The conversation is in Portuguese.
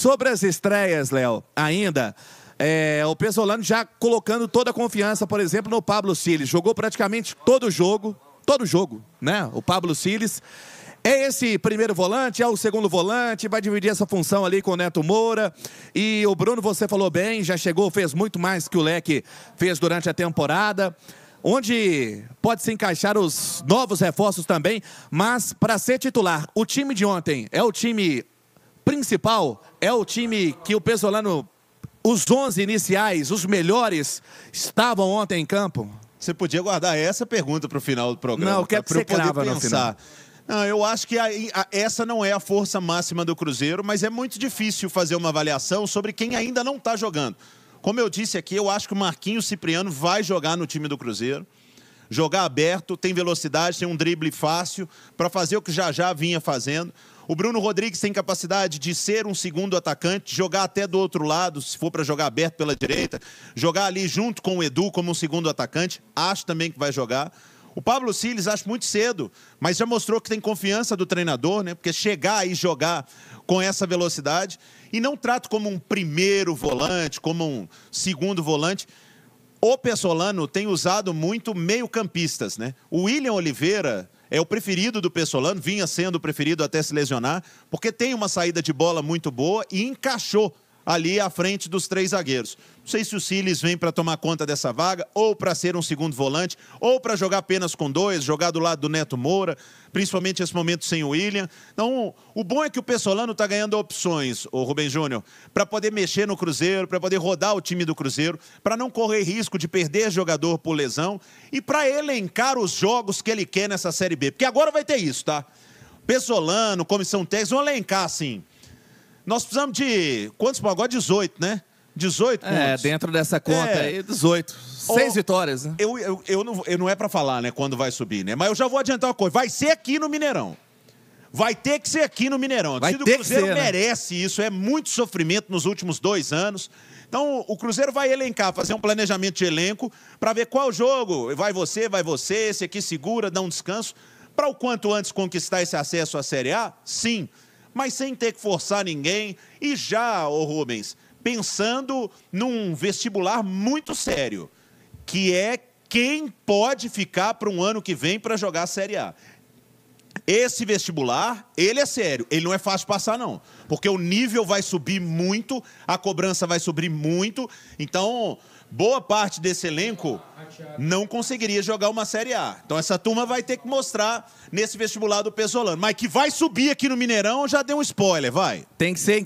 Sobre as estreias, Léo, ainda, é, o Pesolano já colocando toda a confiança, por exemplo, no Pablo Siles. Jogou praticamente todo o jogo, todo o jogo, né? O Pablo Siles. É esse primeiro volante, é o segundo volante, vai dividir essa função ali com o Neto Moura. E o Bruno, você falou bem, já chegou, fez muito mais que o Leque fez durante a temporada onde pode se encaixar os novos reforços também, mas para ser titular, o time de ontem é o time principal é o time que o Pesolano, os 11 iniciais, os melhores, estavam ontem em campo? Você podia guardar essa pergunta para o final do programa. Não, eu quero tá? que você poder crava pensar. Não, eu acho que a, a, essa não é a força máxima do Cruzeiro, mas é muito difícil fazer uma avaliação sobre quem ainda não está jogando. Como eu disse aqui, eu acho que o Marquinhos Cipriano vai jogar no time do Cruzeiro jogar aberto, tem velocidade, tem um drible fácil para fazer o que já já vinha fazendo. O Bruno Rodrigues tem capacidade de ser um segundo atacante, jogar até do outro lado, se for para jogar aberto pela direita, jogar ali junto com o Edu como um segundo atacante. Acho também que vai jogar. O Pablo Siles acho muito cedo, mas já mostrou que tem confiança do treinador, né? Porque chegar e jogar com essa velocidade e não trato como um primeiro volante, como um segundo volante. O Pessolano tem usado muito meio-campistas, né? O William Oliveira é o preferido do Pessolano, vinha sendo o preferido até se lesionar, porque tem uma saída de bola muito boa e encaixou ali à frente dos três zagueiros. Não sei se o Siles vem para tomar conta dessa vaga, ou para ser um segundo volante, ou para jogar apenas com dois, jogar do lado do Neto Moura, principalmente nesse momento sem o William. Então, o bom é que o Pessolano está ganhando opções, o Rubem Júnior, para poder mexer no Cruzeiro, para poder rodar o time do Cruzeiro, para não correr risco de perder jogador por lesão e para elencar os jogos que ele quer nessa Série B. Porque agora vai ter isso, tá? Pessolano, comissão técnica, vão elencar, assim nós precisamos de quantos agora? 18, né? 18 é, pontos. É, dentro dessa conta é. aí, 18. Seis vitórias, né? Eu, eu, eu, não, eu não é para falar, né, quando vai subir, né? Mas eu já vou adiantar uma coisa. Vai ser aqui no Mineirão. Vai ter que ser aqui no Mineirão. Vai o Cruzeiro ser, né? merece isso. É muito sofrimento nos últimos dois anos. Então, o Cruzeiro vai elencar, fazer um planejamento de elenco para ver qual jogo. Vai você, vai você, esse aqui segura, dá um descanso. Para o quanto antes conquistar esse acesso à Série A? Sim mas sem ter que forçar ninguém. E já, o Rubens, pensando num vestibular muito sério, que é quem pode ficar para um ano que vem para jogar a Série A. Esse vestibular, ele é sério, ele não é fácil passar não, porque o nível vai subir muito, a cobrança vai subir muito, então boa parte desse elenco não conseguiria jogar uma Série A. Então essa turma vai ter que mostrar nesse vestibular do Pesolano, mas que vai subir aqui no Mineirão, já deu um spoiler, vai. Tem que ser